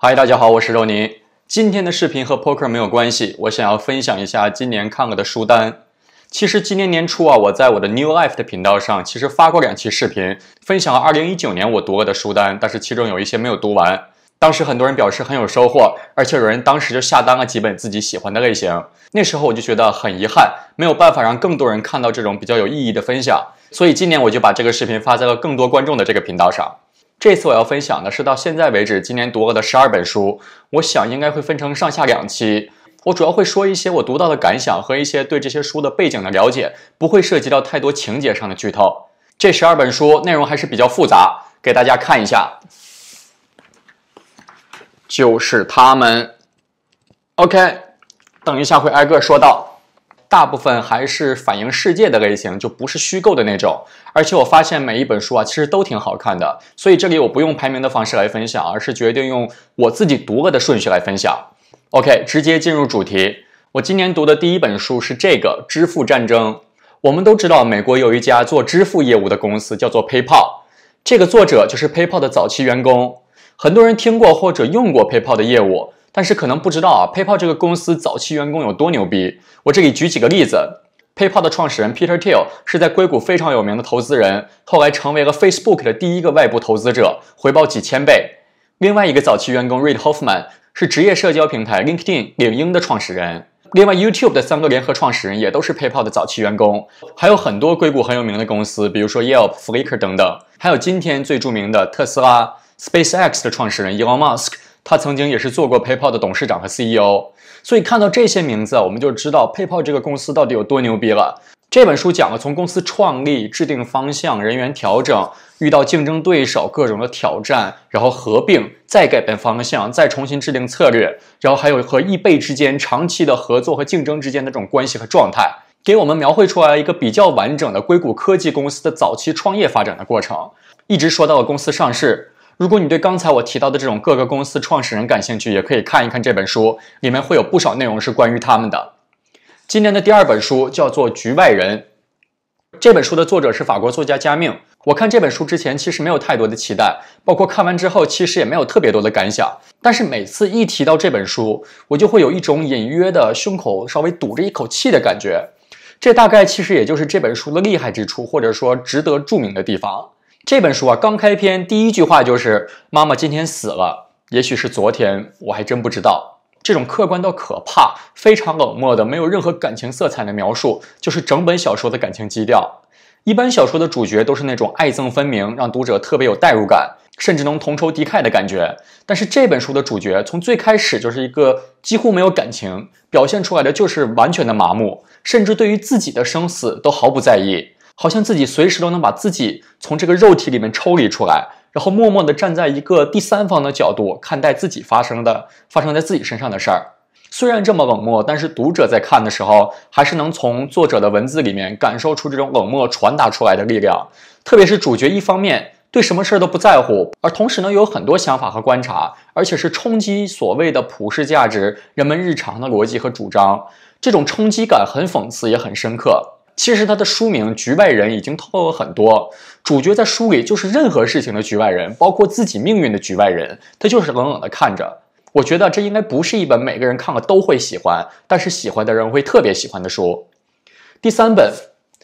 嗨，大家好，我是肉宁。今天的视频和 poker 没有关系，我想要分享一下今年看过的书单。其实今年年初啊，我在我的 new life 的频道上，其实发过两期视频，分享了2019年我读过的书单，但是其中有一些没有读完。当时很多人表示很有收获，而且有人当时就下单了几本自己喜欢的类型。那时候我就觉得很遗憾，没有办法让更多人看到这种比较有意义的分享，所以今年我就把这个视频发在了更多观众的这个频道上。这次我要分享的是到现在为止今年读过的十二本书，我想应该会分成上下两期。我主要会说一些我读到的感想和一些对这些书的背景的了解，不会涉及到太多情节上的剧透。这十二本书内容还是比较复杂，给大家看一下，就是他们。OK，等一下会挨个说到。大部分还是反映世界的类型，就不是虚构的那种。而且我发现每一本书啊，其实都挺好看的。所以这里我不用排名的方式来分享，而是决定用我自己读了的顺序来分享。OK，直接进入主题。我今年读的第一本书是这个《支付战争》。我们都知道，美国有一家做支付业务的公司叫做 PayPal，这个作者就是 PayPal 的早期员工，很多人听过或者用过 PayPal 的业务。但是可能不知道啊，PayPal 这个公司早期员工有多牛逼。我这里举几个例子，PayPal 的创始人 Peter Thiel 是在硅谷非常有名的投资人，后来成为了 Facebook 的第一个外部投资者，回报几千倍。另外一个早期员工 Reid Hoffman 是职业社交平台 LinkedIn 领英的创始人。另外 YouTube 的三个联合创始人也都是 PayPal 的早期员工，还有很多硅谷很有名的公司，比如说 Yelp、Flickr 等等，还有今天最著名的特斯拉 SpaceX 的创始人 Elon Musk。他曾经也是做过 PayPal 的董事长和 CEO，所以看到这些名字，我们就知道 PayPal 这个公司到底有多牛逼了。这本书讲了从公司创立、制定方向、人员调整、遇到竞争对手各种的挑战，然后合并、再改变方向、再重新制定策略，然后还有和易贝之间长期的合作和竞争之间的这种关系和状态，给我们描绘出来一个比较完整的硅谷科技公司的早期创业发展的过程，一直说到了公司上市。如果你对刚才我提到的这种各个公司创始人感兴趣，也可以看一看这本书，里面会有不少内容是关于他们的。今年的第二本书叫做《局外人》，这本书的作者是法国作家加缪。我看这本书之前其实没有太多的期待，包括看完之后其实也没有特别多的感想。但是每次一提到这本书，我就会有一种隐约的胸口稍微堵着一口气的感觉。这大概其实也就是这本书的厉害之处，或者说值得著名的地方。这本书啊，刚开篇第一句话就是“妈妈今天死了，也许是昨天，我还真不知道。”这种客观到可怕、非常冷漠的、没有任何感情色彩的描述，就是整本小说的感情基调。一般小说的主角都是那种爱憎分明，让读者特别有代入感，甚至能同仇敌忾的感觉。但是这本书的主角，从最开始就是一个几乎没有感情，表现出来的就是完全的麻木，甚至对于自己的生死都毫不在意。好像自己随时都能把自己从这个肉体里面抽离出来，然后默默的站在一个第三方的角度看待自己发生的发生在自己身上的事儿。虽然这么冷漠，但是读者在看的时候，还是能从作者的文字里面感受出这种冷漠传达出来的力量。特别是主角一方面对什么事儿都不在乎，而同时呢有很多想法和观察，而且是冲击所谓的普世价值、人们日常的逻辑和主张。这种冲击感很讽刺，也很深刻。其实他的书名《局外人》已经透露了很多，主角在书里就是任何事情的局外人，包括自己命运的局外人，他就是冷冷的看着。我觉得这应该不是一本每个人看了都会喜欢，但是喜欢的人会特别喜欢的书。第三本，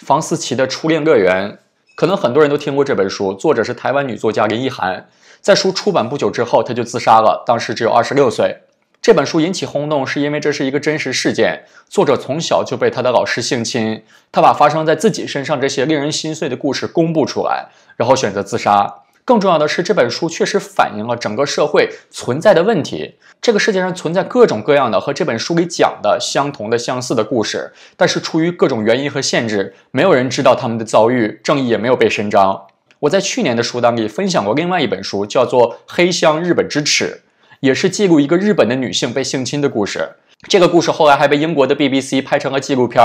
房思琪的《初恋乐园》，可能很多人都听过这本书，作者是台湾女作家林奕涵。在书出版不久之后，她就自杀了，当时只有二十六岁。这本书引起轰动，是因为这是一个真实事件。作者从小就被他的老师性侵，他把发生在自己身上这些令人心碎的故事公布出来，然后选择自杀。更重要的是，这本书确实反映了整个社会存在的问题。这个世界上存在各种各样的和这本书里讲的相同的、相似的故事，但是出于各种原因和限制，没有人知道他们的遭遇，正义也没有被伸张。我在去年的书单里分享过另外一本书，叫做《黑箱日本之耻》。也是记录一个日本的女性被性侵的故事，这个故事后来还被英国的 BBC 拍成了纪录片。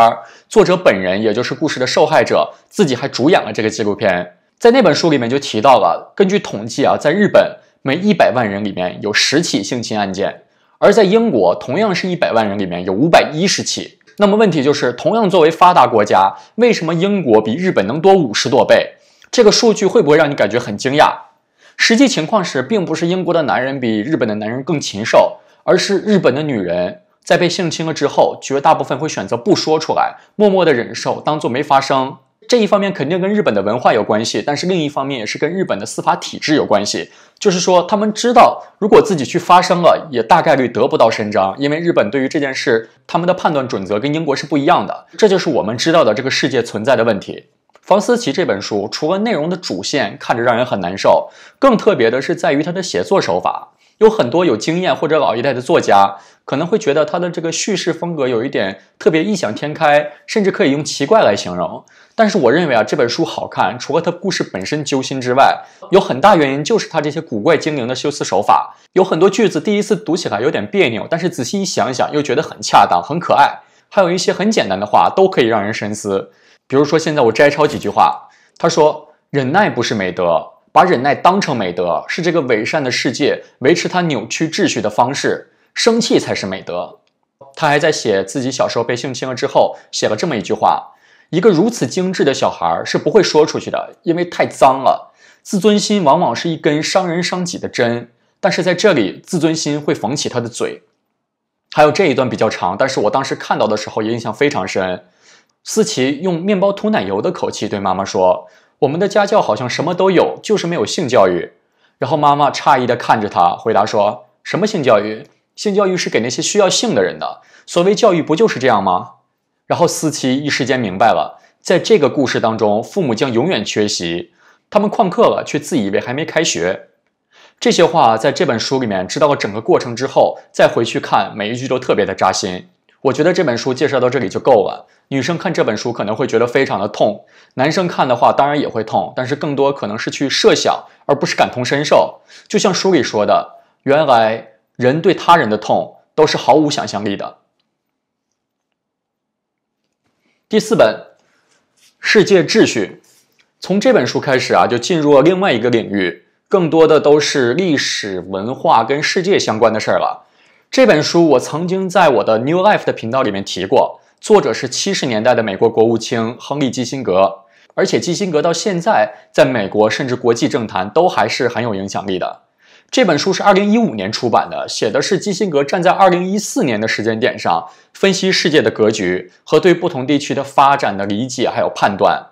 作者本人，也就是故事的受害者，自己还主演了这个纪录片。在那本书里面就提到了，根据统计啊，在日本每一百万人里面有十起性侵案件，而在英国同样是一百万人里面有五百一十起。那么问题就是，同样作为发达国家，为什么英国比日本能多五十多倍？这个数据会不会让你感觉很惊讶？实际情况是，并不是英国的男人比日本的男人更禽兽，而是日本的女人在被性侵了之后，绝大部分会选择不说出来，默默的忍受，当做没发生。这一方面肯定跟日本的文化有关系，但是另一方面也是跟日本的司法体制有关系。就是说，他们知道如果自己去发声了，也大概率得不到伸张，因为日本对于这件事，他们的判断准则跟英国是不一样的。这就是我们知道的这个世界存在的问题。《房思琪》这本书，除了内容的主线看着让人很难受，更特别的是在于它的写作手法。有很多有经验或者老一代的作家可能会觉得它的这个叙事风格有一点特别异想天开，甚至可以用奇怪来形容。但是我认为啊，这本书好看，除了它故事本身揪心之外，有很大原因就是它这些古怪精灵的修辞手法。有很多句子第一次读起来有点别扭，但是仔细一想想又觉得很恰当、很可爱。还有一些很简单的话，都可以让人深思。比如说，现在我摘抄几句话。他说：“忍耐不是美德，把忍耐当成美德是这个伪善的世界维持它扭曲秩序的方式。生气才是美德。”他还在写自己小时候被性侵了之后，写了这么一句话：“一个如此精致的小孩是不会说出去的，因为太脏了。自尊心往往是一根伤人伤己的针，但是在这里，自尊心会缝起他的嘴。”还有这一段比较长，但是我当时看到的时候也印象非常深。思琪用面包涂奶油的口气对妈妈说：“我们的家教好像什么都有，就是没有性教育。”然后妈妈诧异地看着他，回答说：“什么性教育？性教育是给那些需要性的人的。所谓教育，不就是这样吗？”然后思琪一时间明白了，在这个故事当中，父母将永远缺席。他们旷课了，却自以为还没开学。这些话，在这本书里面知道了整个过程之后，再回去看，每一句都特别的扎心。我觉得这本书介绍到这里就够了。女生看这本书可能会觉得非常的痛，男生看的话当然也会痛，但是更多可能是去设想，而不是感同身受。就像书里说的，原来人对他人的痛都是毫无想象力的。第四本《世界秩序》，从这本书开始啊，就进入了另外一个领域，更多的都是历史文化跟世界相关的事儿了。这本书我曾经在我的 New Life 的频道里面提过，作者是七十年代的美国国务卿亨利·基辛格，而且基辛格到现在在美国甚至国际政坛都还是很有影响力的。这本书是二零一五年出版的，写的是基辛格站在二零一四年的时间点上分析世界的格局和对不同地区的发展的理解还有判断。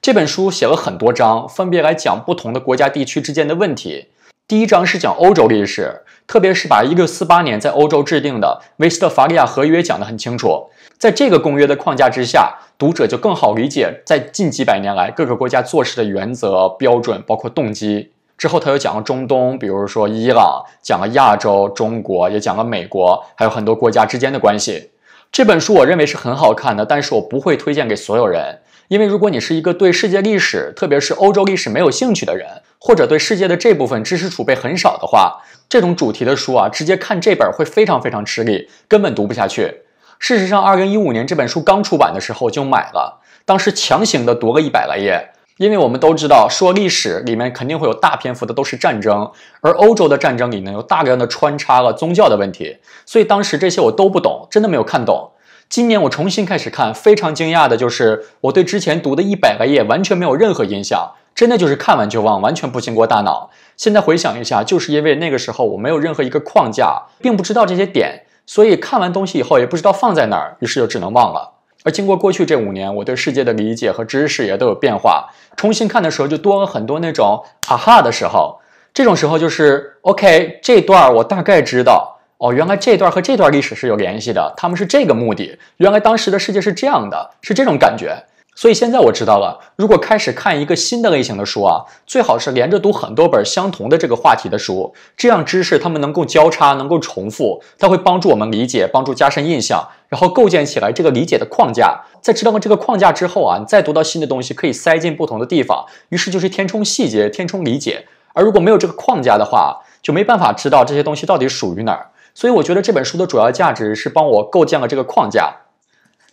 这本书写了很多章，分别来讲不同的国家地区之间的问题。第一章是讲欧洲历史，特别是把一六四八年在欧洲制定的《威斯特伐利亚合约》讲得很清楚。在这个公约的框架之下，读者就更好理解在近几百年来各个国家做事的原则、标准，包括动机。之后他又讲了中东，比如说伊朗，讲了亚洲、中国，也讲了美国，还有很多国家之间的关系。这本书我认为是很好看的，但是我不会推荐给所有人，因为如果你是一个对世界历史，特别是欧洲历史没有兴趣的人。或者对世界的这部分知识储备很少的话，这种主题的书啊，直接看这本会非常非常吃力，根本读不下去。事实上，二零一五年这本书刚出版的时候就买了，当时强行的读了一百来页，因为我们都知道说历史里面肯定会有大篇幅的都是战争，而欧洲的战争里呢有大量的穿插了宗教的问题，所以当时这些我都不懂，真的没有看懂。今年我重新开始看，非常惊讶的就是我对之前读的一百来页完全没有任何印象。真的就是看完就忘，完全不经过大脑。现在回想一下，就是因为那个时候我没有任何一个框架，并不知道这些点，所以看完东西以后也不知道放在哪儿，于是就只能忘了。而经过过去这五年，我对世界的理解和知识也都有变化，重新看的时候就多了很多那种啊哈的时候。这种时候就是 OK，这段我大概知道哦，原来这段和这段历史是有联系的，他们是这个目的。原来当时的世界是这样的，是这种感觉。所以现在我知道了，如果开始看一个新的类型的书啊，最好是连着读很多本相同的这个话题的书，这样知识它们能够交叉，能够重复，它会帮助我们理解，帮助加深印象，然后构建起来这个理解的框架。在知道了这个框架之后啊，你再读到新的东西，可以塞进不同的地方，于是就是填充细节，填充理解。而如果没有这个框架的话，就没办法知道这些东西到底属于哪儿。所以我觉得这本书的主要价值是帮我构建了这个框架。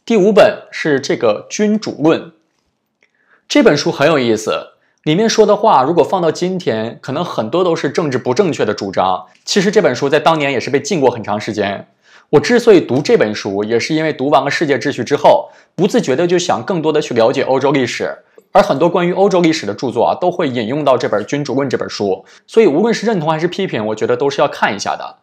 第五本是这个《君主论》，这本书很有意思，里面说的话如果放到今天，可能很多都是政治不正确的主张。其实这本书在当年也是被禁过很长时间。我之所以读这本书，也是因为读完了《世界秩序》之后，不自觉的就想更多的去了解欧洲历史。而很多关于欧洲历史的著作啊，都会引用到这本《君主论》这本书。所以无论是认同还是批评，我觉得都是要看一下的。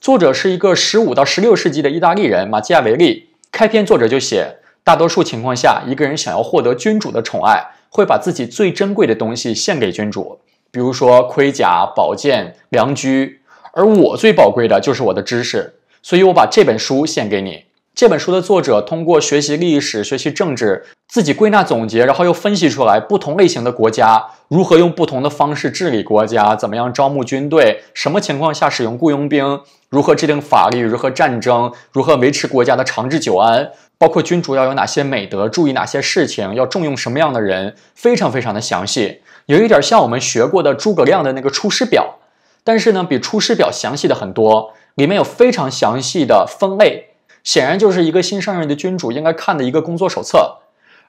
作者是一个十五到十六世纪的意大利人马基亚维利。开篇作者就写，大多数情况下，一个人想要获得君主的宠爱，会把自己最珍贵的东西献给君主，比如说盔甲、宝剑、良驹。而我最宝贵的就是我的知识，所以我把这本书献给你。这本书的作者通过学习历史、学习政治。自己归纳总结，然后又分析出来不同类型的国家如何用不同的方式治理国家，怎么样招募军队，什么情况下使用雇佣兵，如何制定法律，如何战争，如何维持国家的长治久安，包括君主要有哪些美德，注意哪些事情，要重用什么样的人，非常非常的详细，有一点像我们学过的诸葛亮的那个《出师表》，但是呢，比《出师表》详细的很多，里面有非常详细的分类，显然就是一个新上任的君主应该看的一个工作手册。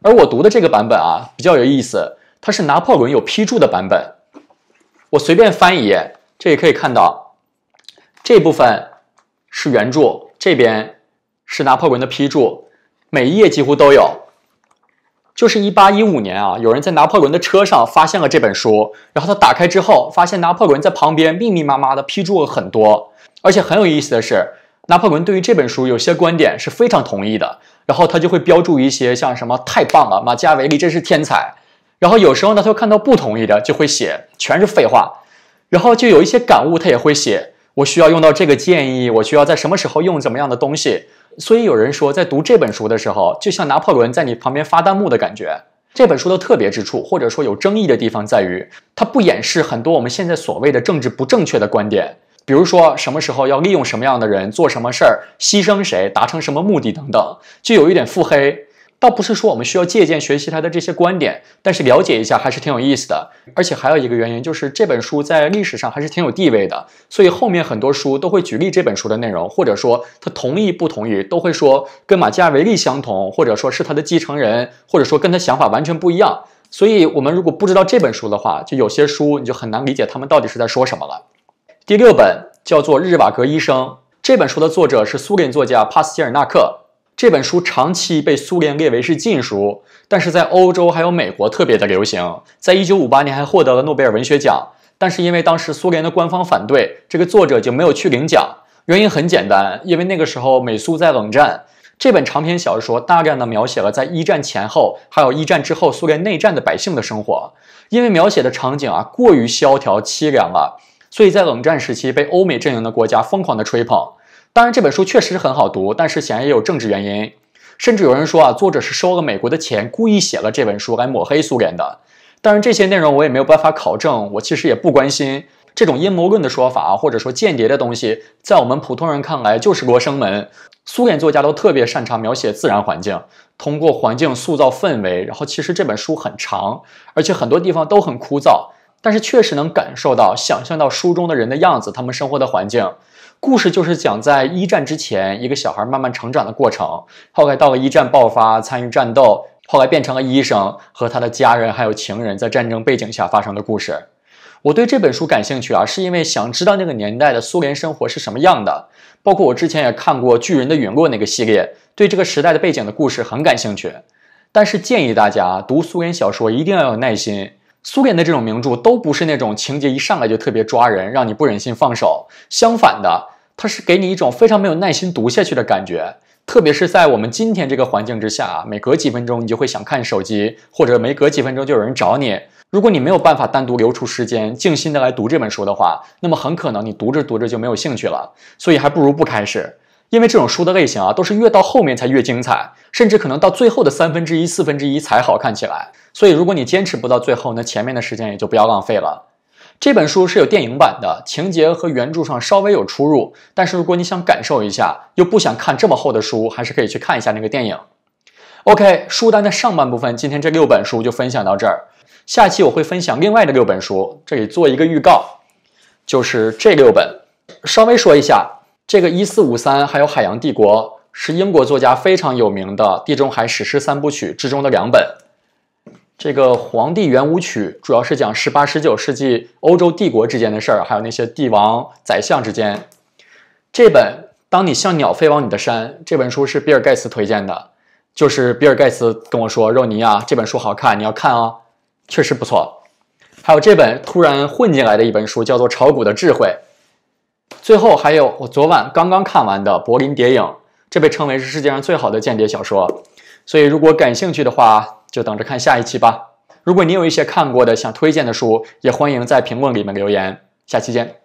而我读的这个版本啊，比较有意思，它是拿破仑有批注的版本。我随便翻一页，这也可以看到，这部分是原著，这边是拿破仑的批注，每一页几乎都有。就是一八一五年啊，有人在拿破仑的车上发现了这本书，然后他打开之后，发现拿破仑在旁边密密麻麻的批注了很多，而且很有意思的是，拿破仑对于这本书有些观点是非常同意的。然后他就会标注一些像什么太棒了，马基维利真是天才。然后有时候呢，他看到不同意的，就会写全是废话。然后就有一些感悟，他也会写。我需要用到这个建议，我需要在什么时候用怎么样的东西。所以有人说，在读这本书的时候，就像拿破仑在你旁边发弹幕的感觉。这本书的特别之处，或者说有争议的地方在于，它不掩饰很多我们现在所谓的政治不正确的观点。比如说什么时候要利用什么样的人做什么事儿，牺牲谁，达成什么目的等等，就有一点腹黑。倒不是说我们需要借鉴学习他的这些观点，但是了解一下还是挺有意思的。而且还有一个原因就是这本书在历史上还是挺有地位的，所以后面很多书都会举例这本书的内容，或者说他同意不同意，都会说跟马基雅维利相同，或者说是他的继承人，或者说跟他想法完全不一样。所以我们如果不知道这本书的话，就有些书你就很难理解他们到底是在说什么了。第六本叫做《日瓦格医生》，这本书的作者是苏联作家帕斯捷尔纳克。这本书长期被苏联列为是禁书，但是在欧洲还有美国特别的流行。在一九五八年还获得了诺贝尔文学奖，但是因为当时苏联的官方反对，这个作者就没有去领奖。原因很简单，因为那个时候美苏在冷战。这本长篇小说大量的描写了在一战前后，还有一战之后苏联内战的百姓的生活，因为描写的场景啊过于萧条凄凉了，所以在冷战时期被欧美阵营的国家疯狂的吹捧。当然这本书确实很好读，但是显然也有政治原因。甚至有人说啊，作者是收了美国的钱，故意写了这本书来抹黑苏联的。当然这些内容我也没有办法考证，我其实也不关心这种阴谋论的说法，或者说间谍的东西，在我们普通人看来就是罗生门。苏联作家都特别擅长描写自然环境，通过环境塑造氛围。然后其实这本书很长，而且很多地方都很枯燥。但是确实能感受到、想象到书中的人的样子，他们生活的环境。故事就是讲在一战之前，一个小孩慢慢成长的过程。后来到了一战爆发，参与战斗，后来变成了医生和他的家人还有情人，在战争背景下发生的故事。我对这本书感兴趣啊，是因为想知道那个年代的苏联生活是什么样的。包括我之前也看过《巨人的陨落》那个系列，对这个时代的背景的故事很感兴趣。但是建议大家读苏联小说一定要有耐心。苏联的这种名著都不是那种情节一上来就特别抓人，让你不忍心放手。相反的，它是给你一种非常没有耐心读下去的感觉。特别是在我们今天这个环境之下啊，每隔几分钟你就会想看手机，或者每隔几分钟就有人找你。如果你没有办法单独留出时间静心的来读这本书的话，那么很可能你读着读着就没有兴趣了。所以还不如不开始，因为这种书的类型啊，都是越到后面才越精彩，甚至可能到最后的三分之一、四分之一才好看起来。所以，如果你坚持不到最后，那前面的时间也就不要浪费了。这本书是有电影版的，情节和原著上稍微有出入。但是，如果你想感受一下，又不想看这么厚的书，还是可以去看一下那个电影。OK，书单的上半部分，今天这六本书就分享到这儿。下期我会分享另外的六本书，这里做一个预告，就是这六本。稍微说一下，这个《一四五三》还有《海洋帝国》是英国作家非常有名的地中海史诗三部曲之中的两本。这个《皇帝圆舞曲》主要是讲十八、十九世纪欧洲帝国之间的事儿，还有那些帝王、宰相之间。这本《当你像鸟飞往你的山》这本书是比尔盖茨推荐的，就是比尔盖茨跟我说：“肉泥啊，这本书好看，你要看啊，确实不错。”还有这本突然混进来的一本书，叫做《炒股的智慧》。最后还有我昨晚刚刚看完的《柏林谍影》，这被称为是世界上最好的间谍小说。所以如果感兴趣的话，就等着看下一期吧。如果你有一些看过的、想推荐的书，也欢迎在评论里面留言。下期见。